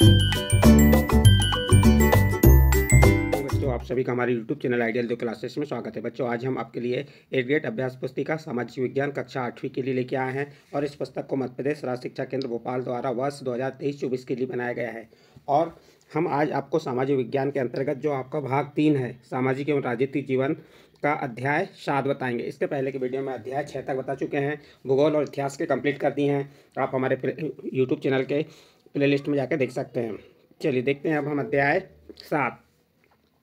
तो आप सभी का हमारे YouTube चैनल आइडियल दो क्लासेस में स्वागत है बच्चों आज हम आपके लिए एट ग्रेड अभ्यास पुस्तिका सामाजिक विज्ञान कक्षा आठवीं के लिए लेके आए हैं और इस पुस्तक को मध्य प्रदेश राज्य शिक्षा केंद्र भोपाल द्वारा वर्ष दो तेईस चौबीस के लिए बनाया गया है और हम आज आपको सामाजिक विज्ञान के अंतर्गत जो आपका भाग तीन है सामाजिक एवं राजनीतिक जीवन का अध्याय सात बताएंगे इसके पहले के वीडियो में अध्याय छः तक बता चुके हैं भूगोल और इतिहास के कंप्लीट कर दिए हैं आप हमारे यूट्यूब चैनल के प्ले लिस्ट में जाकर देख सकते हैं चलिए देखते हैं अब हम अध्याय सात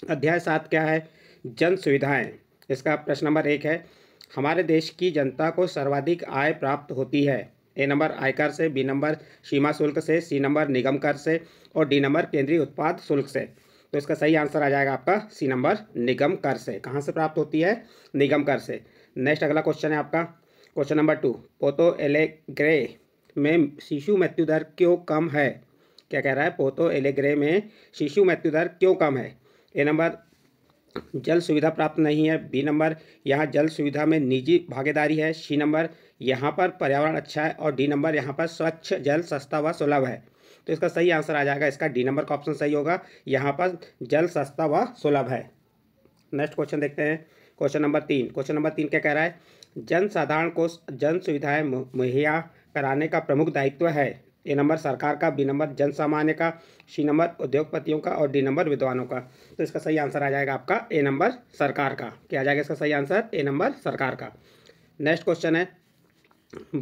अध्याय सात क्या है जन सुविधाएँ इसका प्रश्न नंबर एक है हमारे देश की जनता को सर्वाधिक आय प्राप्त होती है ए नंबर आयकर से बी नंबर सीमा शुल्क से सी नंबर निगम कर से और डी नंबर केंद्रीय उत्पाद शुल्क से तो इसका सही आंसर आ जाएगा आपका सी नंबर निगम कर से कहाँ से प्राप्त होती है निगम कर से नेक्स्ट अगला क्वेश्चन है आपका क्वेश्चन नंबर टू पोतो एले ग्रे में शिशु मृत्यु दर क्यों कम है क्या कह रहा है पोतो एलेग्रे में शिशु मृत्यु दर क्यों कम है ए नंबर जल सुविधा प्राप्त नहीं है बी नंबर यहाँ जल सुविधा में निजी भागीदारी है सी नंबर यहाँ पर पर्यावरण अच्छा है और डी नंबर यहाँ पर स्वच्छ जल सस्ता व सुलभ है तो इसका सही आंसर आ जाएगा इसका डी नंबर का ऑप्शन सही होगा यहाँ पर जल सस्ता व सुलभ है नेक्स्ट क्वेश्चन देखते हैं क्वेश्चन नंबर तीन क्वेश्चन नंबर तीन क्या कह रहा है जन साधारण को जन सुविधाएं मुहैया कराने का प्रमुख दायित्व है ए नंबर सरकार का बी नंबर जन सामान्य का सी नंबर उद्योगपतियों का और डी नंबर विद्वानों का तो इसका सही आंसर आ जाएगा आपका ए नंबर सरकार का क्या आ जाएगा इसका सही आंसर ए नंबर सरकार का नेक्स्ट क्वेश्चन है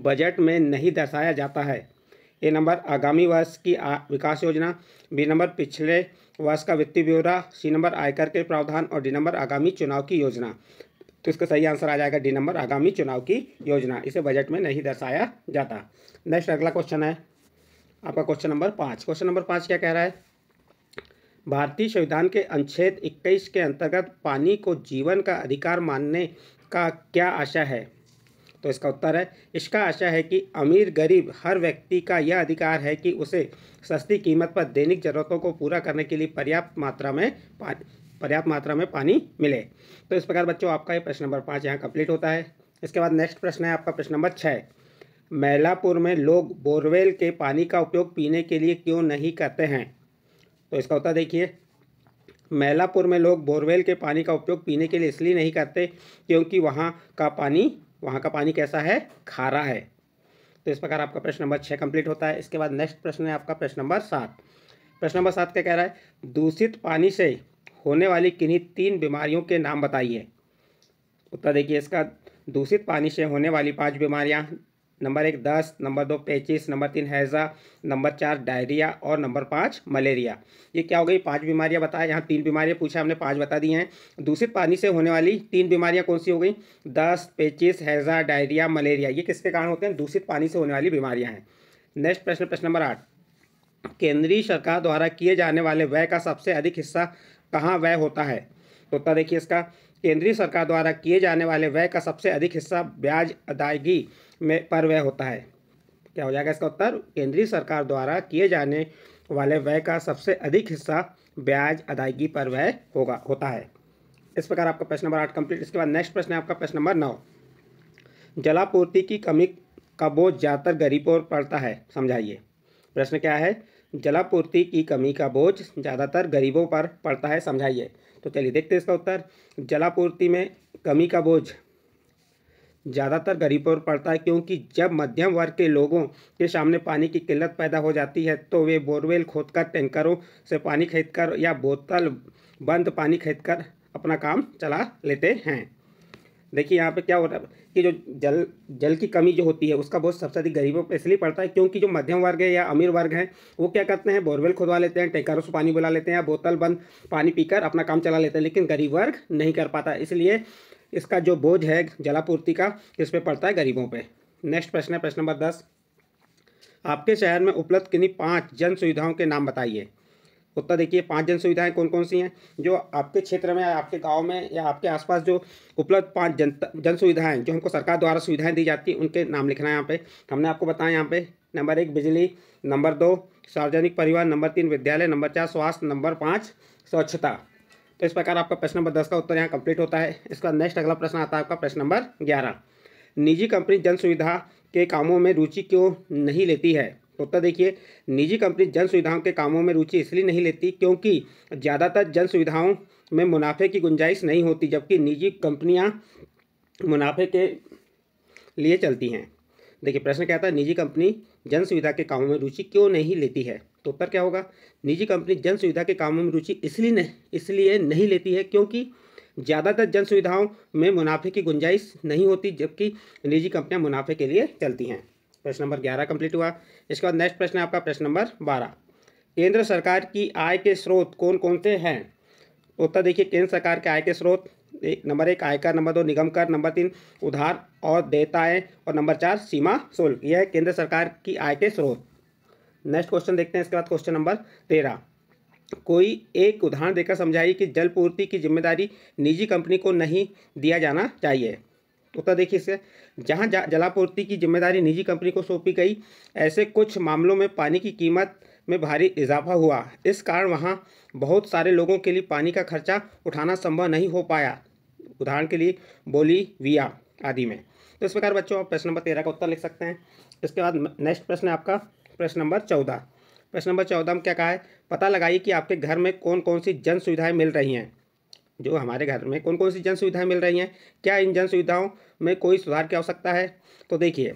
बजट में नहीं दर्शाया जाता है ए नंबर आगामी वर्ष की आ, विकास योजना बी नंबर पिछले वर्ष का वित्तीय ब्यौरा सी नंबर आयकर के प्रावधान और डी नंबर आगामी चुनाव की योजना तो इसका सही आंसर आ जाएगा डी नंबर आगामी चुनाव की योजना इसे बजट में नहीं दर्शाया जाता नेक्स्ट अगला क्वेश्चन है आपका क्वेश्चन नंबर पाँच क्वेश्चन नंबर पाँच क्या कह रहा है भारतीय संविधान के अनुच्छेद 21 के अंतर्गत पानी को जीवन का अधिकार मानने का क्या आशा है तो इसका उत्तर है इसका आशा है कि अमीर गरीब हर व्यक्ति का यह अधिकार है कि उसे सस्ती कीमत पर दैनिक जरूरतों को पूरा करने के लिए पर्याप्त मात्रा में पर्याप्त मात्रा में पानी मिले तो इस प्रकार बच्चों आपका ये प्रश्न नंबर पाँच यहाँ कंप्लीट होता है इसके बाद नेक्स्ट प्रश्न है आपका प्रश्न नंबर छः मैलापुर में लोग बोरवेल के पानी का उपयोग पीने के लिए क्यों नहीं करते हैं तो इसका उत्तर देखिए मैलापुर में लोग बोरवेल के पानी का उपयोग पीने के लिए इसलिए नहीं करते क्योंकि वहाँ का पानी वहाँ का पानी कैसा है खारा है तो इस प्रकार आपका प्रश्न नंबर छः कंप्लीट होता है इसके बाद नेक्स्ट प्रश्न है आपका प्रश्न नंबर सात प्रश्न नंबर सात क्या कह रहा है दूषित पानी से होने वाली किन्हीं तीन बीमारियों के नाम बताइए उत्तर देखिए इसका दूषित पानी से होने वाली पांच बीमारियां नंबर एक दस नंबर दो पेचिस नंबर तीन हैज़ा नंबर चार डायरिया और नंबर पाँच मलेरिया ये क्या हो गई पांच बीमारियां बताया यहाँ तीन बीमारियां पूछा हमने पांच बता दी हैं दूषित पानी से होने वाली तीन बीमारियां कौन सी हो गई दस पैचिस हैज़ा डायरिया मलेरिया ये किसके कारण होते हैं दूषित पानी से होने वाली बीमारियाँ हैं नेक्स्ट प्रश्न प्रश्न नंबर आठ केंद्रीय सरकार द्वारा किए जाने वाले व्यय का सबसे अधिक हिस्सा कहाँ व्यय होता है तो उत्तर देखिए इसका केंद्रीय सरकार द्वारा किए जाने वाले व्यय का सबसे अधिक हिस्सा ब्याज अदायगी में पर व्यय होता है क्या हो जाएगा इसका उत्तर केंद्रीय सरकार द्वारा किए जाने वाले व्यय का सबसे अधिक हिस्सा ब्याज अदायगी पर व्यय होगा होता है इस प्रकार आपका प्रश्न नंबर आठ कंप्लीट इसके बाद नेक्स्ट प्रश्न है आपका प्रश्न नंबर नौ जलापूर्ति की कमी का बोझ ज़्यादातर गरीबों पर पड़ता है समझाइए प्रश्न क्या है जलापूर्ति की कमी का बोझ ज़्यादातर गरीबों पर पड़ता है समझाइए तो चलिए देखते हैं इसका उत्तर जलापूर्ति में कमी का बोझ ज़्यादातर गरीबों पर पड़ता है क्योंकि जब मध्यम वर्ग के लोगों के सामने पानी की किल्लत पैदा हो जाती है तो वे बोरवेल खोदकर टैंकरों से पानी खरीद कर या बोतल बंद पानी खरीद कर अपना काम चला लेते हैं देखिए यहाँ पे क्या हो रहा है कि जो जल जल की कमी जो होती है उसका बहुत सबसे अधिक गरीबों पर इसलिए पड़ता है क्योंकि जो मध्यम वर्ग है या अमीर वर्ग हैं वो क्या करते हैं बोरवेल खुदवा लेते हैं टेंकरों से पानी बुला लेते हैं या बोतल बंद पानी पीकर अपना काम चला लेते हैं लेकिन गरीब वर्ग नहीं कर पाता इसलिए इसका जो बोझ है जलापूर्ति का इस पर पड़ता है गरीबों पर नेक्स्ट प्रश्न है प्रश्न नंबर दस आपके शहर में उपलब्ध किन्हीं पाँच जन सुविधाओं के नाम बताइए उत्तर देखिए पाँच जन सुविधाएं कौन कौन सी हैं जो आपके क्षेत्र में आपके गांव में या आपके आसपास जो उपलब्ध पाँच जन जन सुविधाएँ जो हमको सरकार द्वारा सुविधाएं दी जाती हैं उनके नाम लिखना है यहाँ पे हमने आपको बताया यहाँ पे नंबर एक बिजली नंबर दो सार्वजनिक परिवहन नंबर तीन विद्यालय नंबर चार स्वास्थ्य नंबर पाँच स्वच्छता तो इस प्रकार आपका प्रश्न नंबर दस का उत्तर यहाँ कंप्लीट होता है इसका नेक्स्ट अगला प्रश्न आता है आपका प्रश्न नंबर ग्यारह निजी कंपनी जन सुविधा के कामों में रुचि क्यों नहीं लेती है उत्तर देखिए निजी कंपनी जन सुविधाओं के कामों में रुचि इसलिए नहीं लेती क्योंकि ज़्यादातर जन सुविधाओं में मुनाफे की गुंजाइश नहीं होती जबकि निजी कंपनियां मुनाफे के लिए चलती हैं देखिए प्रश्न क्या था निजी कंपनी जन सुविधा के कामों में रुचि क्यों नहीं लेती है तो उत्तर क्या होगा निजी कंपनी जन सुविधा के कामों में रुचि इसलिए नहीं इसलिए नहीं लेती है क्योंकि ज़्यादातर जन सुविधाओं में मुनाफे की गुंजाइश नहीं होती जबकि निजी कंपनियां मुनाफे के लिए चलती हैं प्रश्न नंबर ग्यारह कंप्लीट हुआ इसके बाद नेक्स्ट प्रश्न है आपका प्रश्न नंबर बारह केंद्र सरकार की आय के स्रोत कौन कौन से हैं उत्तर देखिए केंद्र सरकार के आय के स्रोत एक नंबर एक आयकर नंबर दो निगम कर नंबर तीन उधार और है और नंबर चार सीमा शुल्क यह केंद्र सरकार की आय के स्रोत नेक्स्ट क्वेश्चन देखते हैं इसके बाद क्वेश्चन नंबर तेरह कोई एक उदाहरण देकर समझाइए कि जल पूर्ति की जिम्मेदारी निजी कंपनी को नहीं दिया जाना चाहिए उत्तर तो देखिए इससे जहाँ जलापूर्ति की जिम्मेदारी निजी कंपनी को सौंपी गई ऐसे कुछ मामलों में पानी की कीमत में भारी इजाफा हुआ इस कारण वहाँ बहुत सारे लोगों के लिए पानी का खर्चा उठाना संभव नहीं हो पाया उदाहरण के लिए बोलीविया आदि में तो इस प्रकार बच्चों आप प्रश्न नंबर तेरह का उत्तर लिख सकते हैं इसके बाद नेक्स्ट प्रश्न है आपका प्रश्न नंबर चौदह प्रश्न नंबर चौदह में क्या कहा है पता लगाइए कि आपके घर में कौन कौन सी जन सुविधाएँ मिल रही हैं जो हमारे घर में कौन कौन सी जन सुविधाएँ मिल रही हैं क्या इन जन सुविधाओं में कोई सुधार की आवश्यकता है तो देखिए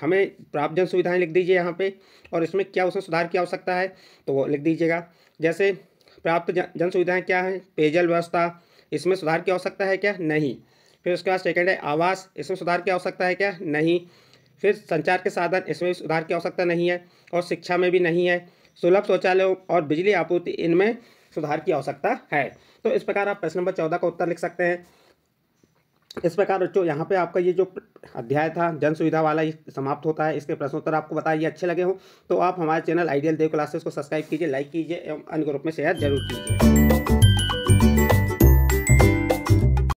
हमें प्राप्त जन सुविधाएँ लिख दीजिए यहाँ पे और इसमें क्या उसमें सुधार की आवश्यकता है तो वो लिख दीजिएगा जैसे प्राप्त जन सुविधाएँ क्या हैं पेयजल व्यवस्था इसमें सुधार की आवश्यकता है क्या नहीं फिर उसके बाद सेकेंड है आवास इसमें सुधार की आवश्यकता है क्या नहीं फिर संचार के साधन इसमें भी सुधार की आवश्यकता नहीं है और शिक्षा में भी नहीं है सुलभ शौचालयों और बिजली आपूर्ति इनमें सुधार की आवश्यकता है तो इस प्रकार आप प्रश्न नंबर चौदह का उत्तर लिख सकते हैं इस प्रकार बच्चों यहाँ पे आपका ये जो अध्याय था जन सुविधा वाला समाप्त होता है इसके प्रश्नोत्तर आपको बताइए अच्छे लगे हो तो आप हमारे चैनल आइडियल देव क्लासेस को सब्सक्राइब कीजिए लाइक कीजिए एवं अन्य ग्रुप में शेयर जरूर कीजिए